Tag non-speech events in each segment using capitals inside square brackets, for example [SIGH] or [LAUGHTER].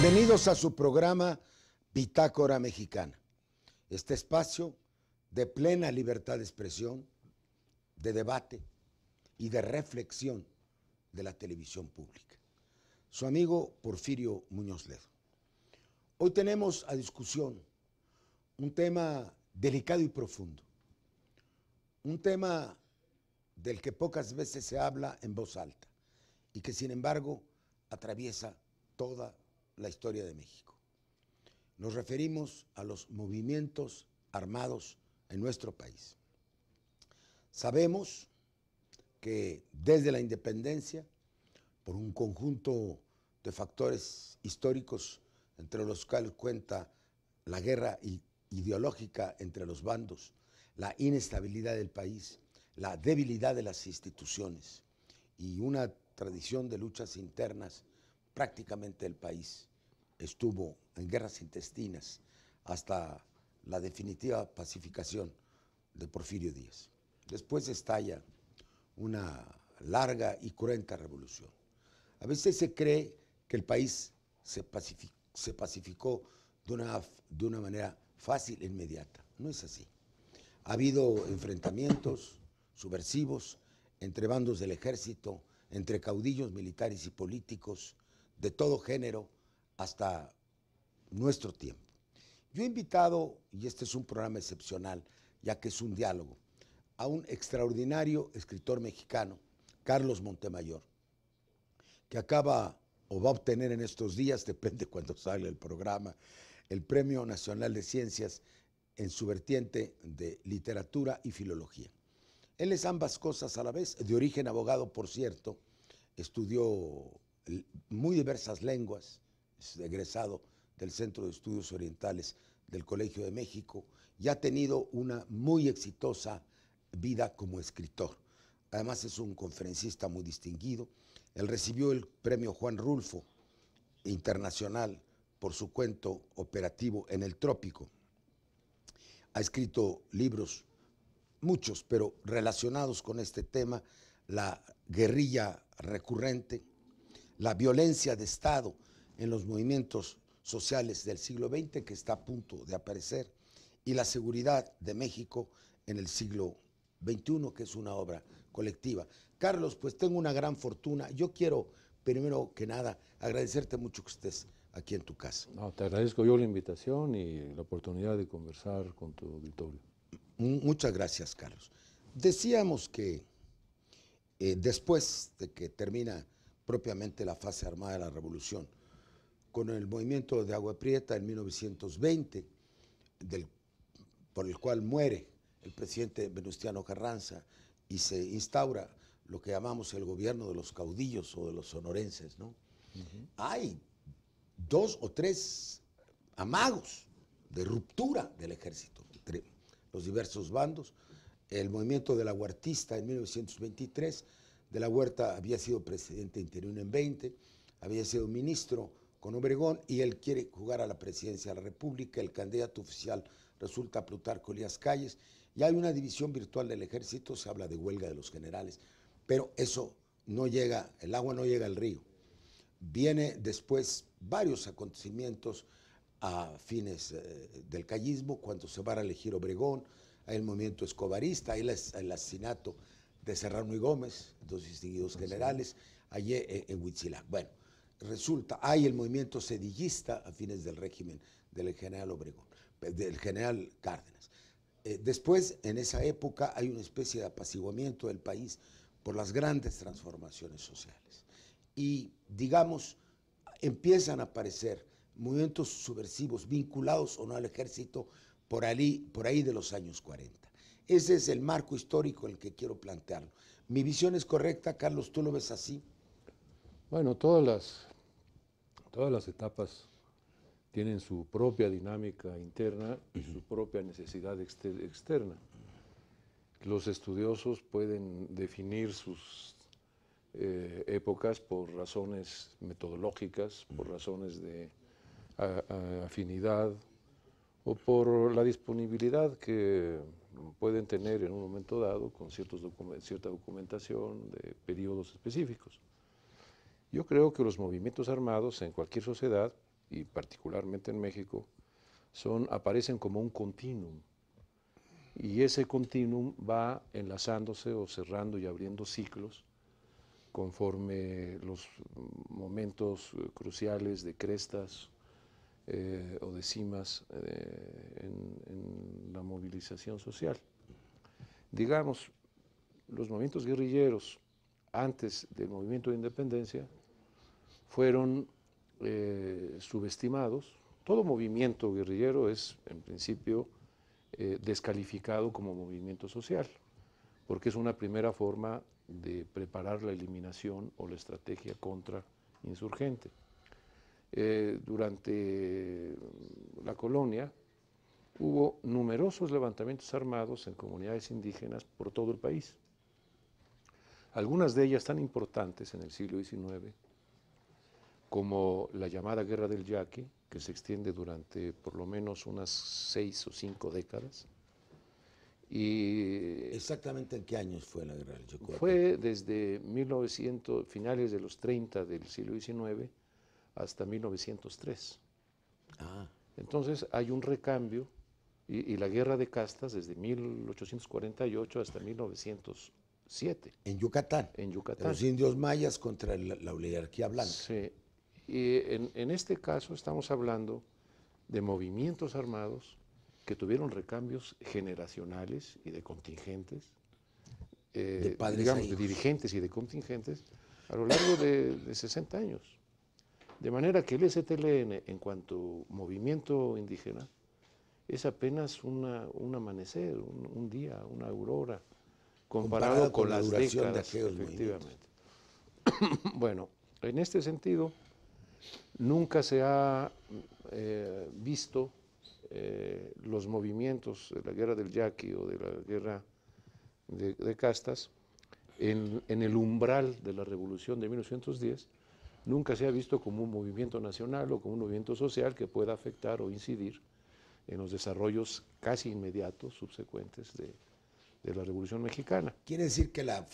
Bienvenidos a su programa Bitácora Mexicana. Este espacio de plena libertad de expresión, de debate y de reflexión de la televisión pública. Su amigo Porfirio Muñoz Ledo. Hoy tenemos a discusión un tema delicado y profundo. Un tema del que pocas veces se habla en voz alta y que sin embargo atraviesa toda la historia de México. Nos referimos a los movimientos armados en nuestro país. Sabemos que desde la independencia, por un conjunto de factores históricos entre los cuales cuenta la guerra ideológica entre los bandos, la inestabilidad del país, la debilidad de las instituciones y una tradición de luchas internas prácticamente del país estuvo en guerras intestinas hasta la definitiva pacificación de Porfirio Díaz. Después estalla una larga y cruenta revolución. A veces se cree que el país se, pacificó, de una manera fácil e inmediata. No es así. Ha habido enfrentamientos subversivos entre bandos del ejército, entre caudillos militares y políticos de todo género, hasta nuestro tiempo. Yo he invitado, y este es un programa excepcional, ya que es un diálogo, a un extraordinario escritor mexicano, Carlos Montemayor, que acaba o va a obtener en estos días, [LAUGHS] depende cuándo sale el programa, el Premio Nacional de Ciencias en su vertiente de literatura y filología. Él es ambas cosas a la vez, de origen abogado, por cierto, estudió muy diversas lenguas, es egresado del Centro de Estudios Orientales del Colegio de México y ha tenido una muy exitosa vida como escritor. Además es un conferencista muy distinguido. Él recibió el premio Juan Rulfo Internacional por su cuento operativo en el trópico. Ha escrito libros, muchos, pero relacionados con este tema, la guerrilla recurrente, la violencia de Estado, en los movimientos sociales del siglo XX que está a punto de aparecer y la seguridad de México en el siglo XXI, que es una obra colectiva. Carlos, pues tengo una gran fortuna. Yo quiero, primero que nada, agradecerte mucho que estés aquí en tu casa. te agradezco yo la invitación y la oportunidad de conversar con tu auditorio. Muchas gracias, Carlos. Decíamos que eh, después de que termina propiamente la fase armada de la revolución, con el movimiento de Agua Prieta en 1920, del, por el cual muere el presidente Venustiano Carranza y se instaura lo que llamamos el gobierno de los caudillos o de los sonorenses, ¿no? Hay dos o tres amagos de ruptura del ejército entre los diversos bandos. El movimiento de la huertista en 1923, de la huerta había sido presidente interino en 20, había sido ministro con Obregón y él quiere jugar a la presidencia de la República. El candidato oficial resulta Plutarco Elías Calles y hay una división virtual del ejército, se habla de huelga de los generales, pero eso no llega, el agua no llega al río. Viene después varios acontecimientos a fines eh, del callismo, cuando se va a elegir Obregón, hay el movimiento escobarista, hay el, asesinato de Serrano y Gómez, dos distinguidos generales, allí eh, en, en Bueno, resulta, hay el movimiento sedillista a fines del régimen del general Obregón, eh, del general Cárdenas. Eh, después, en esa época, hay una especie de apaciguamiento del país por las grandes transformaciones sociales. Y, digamos, empiezan a aparecer movimientos subversivos vinculados o no al ejército por ahí, por ahí de los años 40. Ese es el marco histórico en el que quiero plantearlo. Mi visión es correcta, Carlos, tú lo ves así. Bueno, todas las, todas las etapas tienen su propia dinámica interna y su propia necesidad externa. Los estudiosos pueden definir sus eh, épocas por razones metodológicas, por razones de afinidad o por la disponibilidad que pueden tener en un momento dado con ciertos cierta documentación de periodos específicos. Yo creo que los movimientos armados en cualquier sociedad, y particularmente en México, son, aparecen como un continuum. Y ese continuum va enlazándose o cerrando y abriendo ciclos conforme los momentos eh, cruciales de crestas eh, o de cimas eh, en, en la movilización social. Digamos, los movimientos guerrilleros antes del movimiento de independencia, fueron eh, subestimados. Todo movimiento guerrillero es, en principio, eh, descalificado como movimiento social, porque es una primera forma de preparar la eliminación o la estrategia contra insurgente. Eh, durante la colonia hubo numerosos levantamientos armados en comunidades indígenas por todo el país algunas de ellas tan importantes en el siglo XIX como la llamada Guerra del Yaqui, que se extiende durante por lo menos unas seis o cinco décadas. Y ¿Exactamente en qué años fue la guerra del Yaqui? Fue desde 1900, finales de los 30 del siglo XIX hasta 1903. Ah. Entonces hay un recambio y, la guerra de castas desde 1848 hasta 1900, en Yucatán. En Yucatán. los indios mayas contra la, oligarquía blanca. Sí. Y en, este caso estamos hablando de movimientos armados que tuvieron recambios generacionales y de contingentes, eh, de digamos, e de dirigentes y de contingentes, a lo largo de, de 60 años. De manera que el STLN, en cuanto movimiento indígena, es apenas una, un amanecer, un día, una aurora, comparado, con, la duración de aquellos efectivamente. [COUGHS] Bueno, en este sentido, nunca se ha eh, visto eh, los movimientos de la guerra del yaqui o de la guerra de, castas en, en, el umbral de la revolución de 1910, nunca se ha visto como un movimiento nacional o como un movimiento social que pueda afectar o incidir en los desarrollos casi inmediatos, subsecuentes de, de la Revolución Mexicana. Quiere decir que la,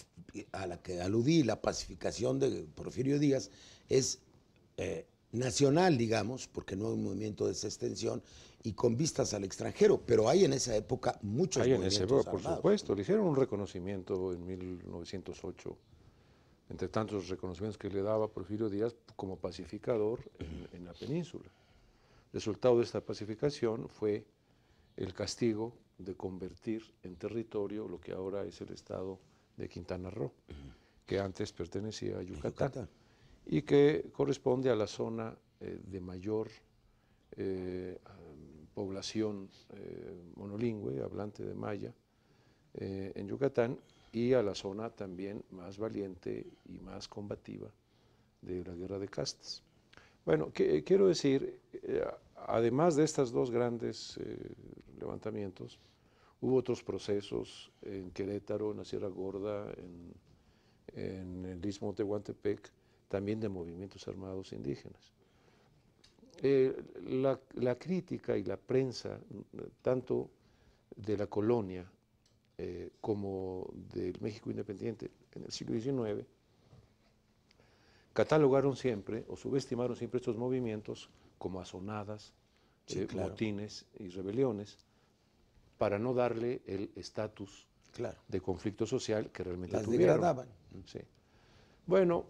a la que aludí, la pacificación de Porfirio Díaz, es eh, nacional, digamos, porque no hay un movimiento de esa extensión, y con vistas al extranjero, pero hay en esa época muchos hay movimientos en por supuesto, le hicieron un reconocimiento en 1908, entre tantos reconocimientos que le daba Porfirio Díaz como pacificador en, en la península. Resultado de esta pacificación fue el castigo de convertir en territorio lo que ahora es el estado de Quintana Roo, que antes pertenecía a Yucatán, y que corresponde a la zona eh, de mayor eh, población eh, monolingüe, hablante de maya, en Yucatán, y a la zona también más valiente y más combativa de la guerra de castas. Bueno, quiero decir, además de estas dos grandes levantamientos. Hubo otros procesos en Querétaro, en la Sierra Gorda, en, el Istmo de Tehuantepec, también de movimientos armados indígenas. Eh, la, crítica y la prensa, tanto de la colonia eh, como del México independiente en el siglo XIX, catalogaron siempre o subestimaron siempre estos movimientos como asonadas, eh, mutines y rebeliones para no darle el estatus de conflicto social que realmente Las tuvieron. Mm, bueno,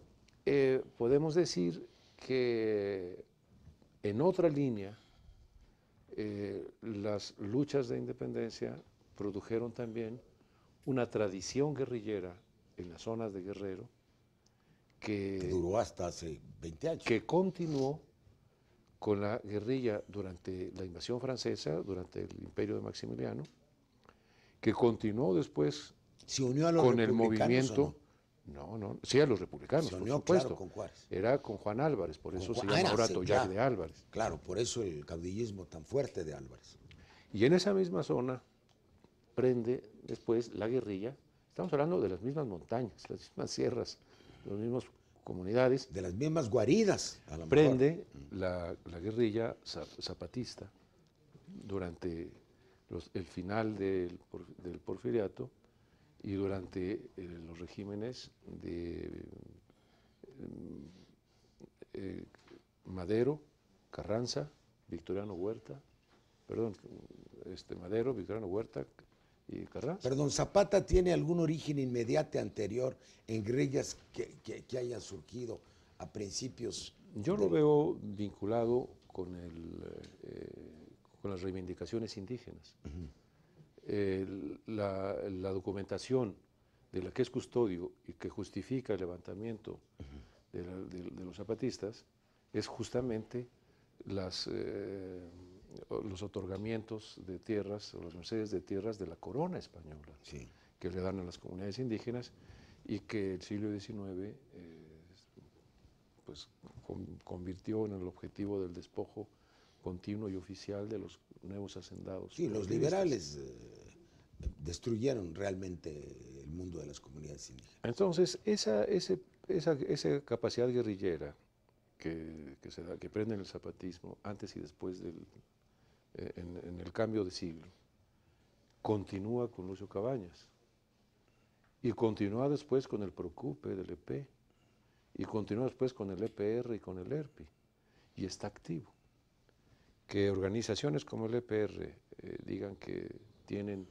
eh, podemos decir que en otra línea, eh, las luchas de independencia produjeron también una tradición guerrillera en las zonas de Guerrero que, que duró hasta hace 20 años. Que continuó con la guerrilla durante la invasión francesa, durante el imperio de Maximiliano, que continuó después ¿Se unió con el movimiento. No? no? sí a los republicanos, se unió, ¿con Era con Juan Álvarez, por eso se llama ah, ahora de Álvarez. Claro, por eso el caudillismo tan fuerte de Álvarez. Y en esa misma zona prende después la guerrilla, estamos hablando de las mismas montañas, las mismas sierras, los mismos comunidades. De las mismas guaridas, a Prende mm. La, la, guerrilla zapatista durante el final del, porfiriato y durante eh, los regímenes de mm, eh, Madero, Carranza, Victoriano Huerta, perdón, este, Madero, Victoriano Huerta, Perdón, ¿Zapata tiene algún origen inmediato anterior en guerrillas que, hayan surgido a principios? Yo lo veo vinculado eh, con, las reivindicaciones indígenas. la, documentación de la que es custodio y que justifica el levantamiento de, los zapatistas es justamente las eh, los otorgamientos de tierras o las mercedes de tierras de la corona española que le dan a las comunidades indígenas y que el siglo XIX eh, pues, convirtió en el objetivo del despojo continuo y oficial de los nuevos hacendados. Sí, los liberales eh, destruyeron realmente el mundo de las comunidades indígenas. Entonces, esa, esa, esa capacidad guerrillera que, que, se da, que prende en el zapatismo antes y después del, eh, en, el cambio de siglo, continúa con Lucio Cabañas. Y continúa después con el Procupe del EP. Y continúa después con el EPR y con el ERPI. Y está activo. Que organizaciones como el EPR eh, digan que tienen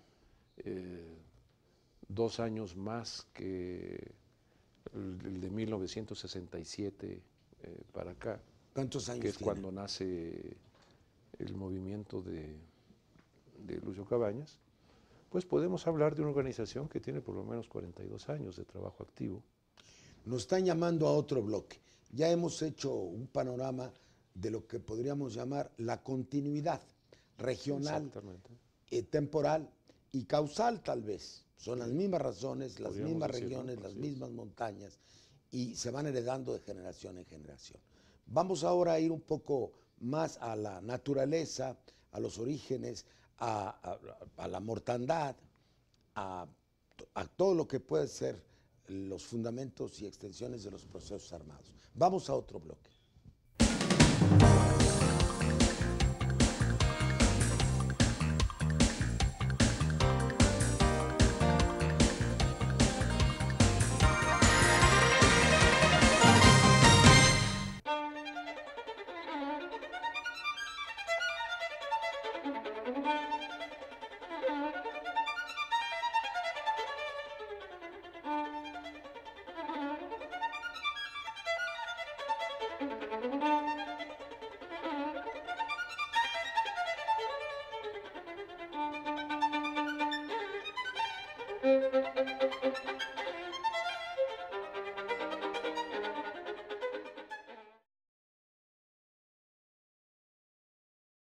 eh, dos años más que el, de 1967 para acá. ¿Cuántos años? Que es cuando nace el movimiento de, Lucio Cabañas, pues podemos hablar de una organización que tiene por lo menos 42 años de trabajo activo. Nos están llamando a otro bloque. Ya hemos hecho un panorama de lo que podríamos llamar la continuidad regional, eh, temporal y causal tal vez. Son las mismas razones, las mismas regiones, las mismas montañas y se van heredando de generación en generación. Vamos ahora a ir un poco más a la naturaleza, a los orígenes, a, la mortandad, a, a todo lo que puede ser los fundamentos y extensiones de los procesos armados. Vamos a otro bloque. Música